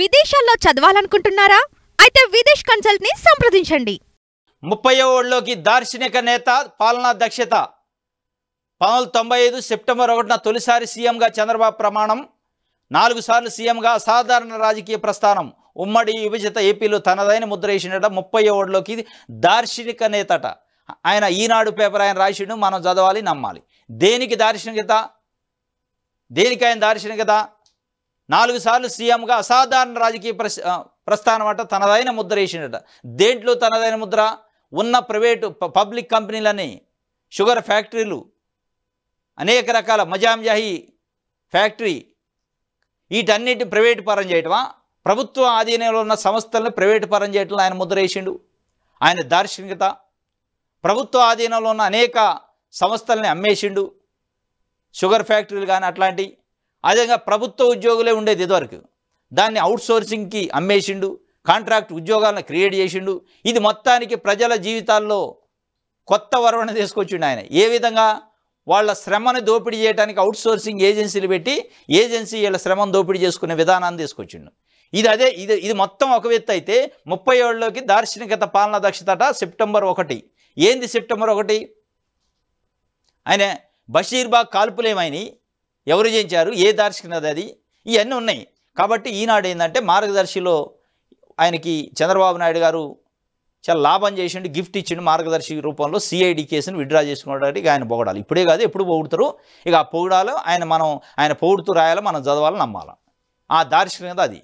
విదేశాల్లో చదవాలనుకుంటున్నారా అయితే విదేశ్ కన్సల్ట్ ని సంప్రదించండి ముప్పై ఓళ్ళలోకి దార్శనిక నేత పాలనా దక్షత పంతొమ్మిది తొంభై ఐదు సెప్టెంబర్ ఒకటిన తొలిసారి సీఎంగా చంద్రబాబు ప్రమాణం నాలుగు సార్లు సీఎంగా సాధారణ రాజకీయ ప్రస్థానం ఉమ్మడి విభజిత ఏపీలో తనదైన ముద్ర వేసినట ముప్పై ఓడిలోకి దార్శనిక నేతట ఆయన ఈనాడు పేపర్ ఆయన రాసిండు మనం చదవాలి నమ్మాలి దేనికి దార్శనికత దేనికి ఆయన దార్శనికత నాలుగు సార్లు సీఎంగా అసాధారణ రాజకీయ ప్రస్థానం అంట తనదైన ముద్ర వేసిండట దేంట్లో తనదైన ముద్ర ఉన్న ప్రైవేటు పబ్లిక్ కంపెనీలని షుగర్ ఫ్యాక్టరీలు అనేక రకాల మజాంజాహీ ఫ్యాక్టరీ వీటన్నిటి ప్రైవేటు పరం చేయటమా ప్రభుత్వ ఆధీనంలో ఉన్న సంస్థలను ప్రైవేటు పరం చేయటం ఆయన ముద్ర వేసిండు ఆయన దార్శనికత ప్రభుత్వ ఆధీనంలో ఉన్న అనేక సంస్థలని అమ్మేసిండు షుగర్ ఫ్యాక్టరీలు కానీ అట్లాంటివి అదేవిధంగా ప్రభుత్వ ఉద్యోగులే ఉండేది ఇదివరకు దాన్ని అవుట్సోర్సింగ్కి అమ్మేసిండు కాంట్రాక్ట్ ఉద్యోగాలను క్రియేట్ చేసిండు ఇది మొత్తానికి ప్రజల జీవితాల్లో కొత్త వరవణ తీసుకొచ్చిండు ఆయన ఏ విధంగా వాళ్ళ శ్రమను దోపిడీ చేయడానికి అవుట్సోర్సింగ్ ఏజెన్సీలు పెట్టి ఏజెన్సీ వీళ్ళ శ్రమను దోపిడీ చేసుకునే విధానాన్ని తీసుకొచ్చిండు ఇది అదే ఇది ఇది మొత్తం ఒక వ్యక్తి అయితే ముప్పై ఏళ్ళలోకి దార్శనికత పాలన దక్షతట సెప్టెంబర్ ఒకటి ఏంది సెప్టెంబర్ ఒకటి ఆయన బషీర్బాగ్ కాల్పులేమైనాయి ఎవరు చేయించారు ఏ దార్శికనది అది ఇవన్నీ ఉన్నాయి కాబట్టి ఈనాడు ఏంటంటే మార్గదర్శిలో ఆయనకి చంద్రబాబు నాయుడు గారు చాలా లాభం చేసిండు గిఫ్ట్ ఇచ్చిండు మార్గదర్శి రూపంలో సిఐడి కేసును విత్డ్రా చేసుకోవడానికి ఆయన పొగడాలి ఇప్పుడే కాదు ఎప్పుడు పొగుడతారు ఇక ఆ పొగడాలో ఆయన మనం ఆయన పొగుడుతూ రాయాలో మనం చదవాలి నమ్మాలి ఆ దార్శకత అది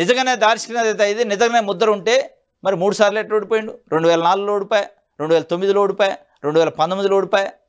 నిజంగానే దార్శకత అయితే నిజంగానే ముద్ర ఉంటే మరి మూడు సార్లు ఎట్లా ఓడిపోయిండు రెండు వేల నాలుగులో ఓడిపోయి రెండు వేల తొమ్మిదిలో ఓడిపోయి రెండు వేల పంతొమ్మిదిలో ఓడిపోయి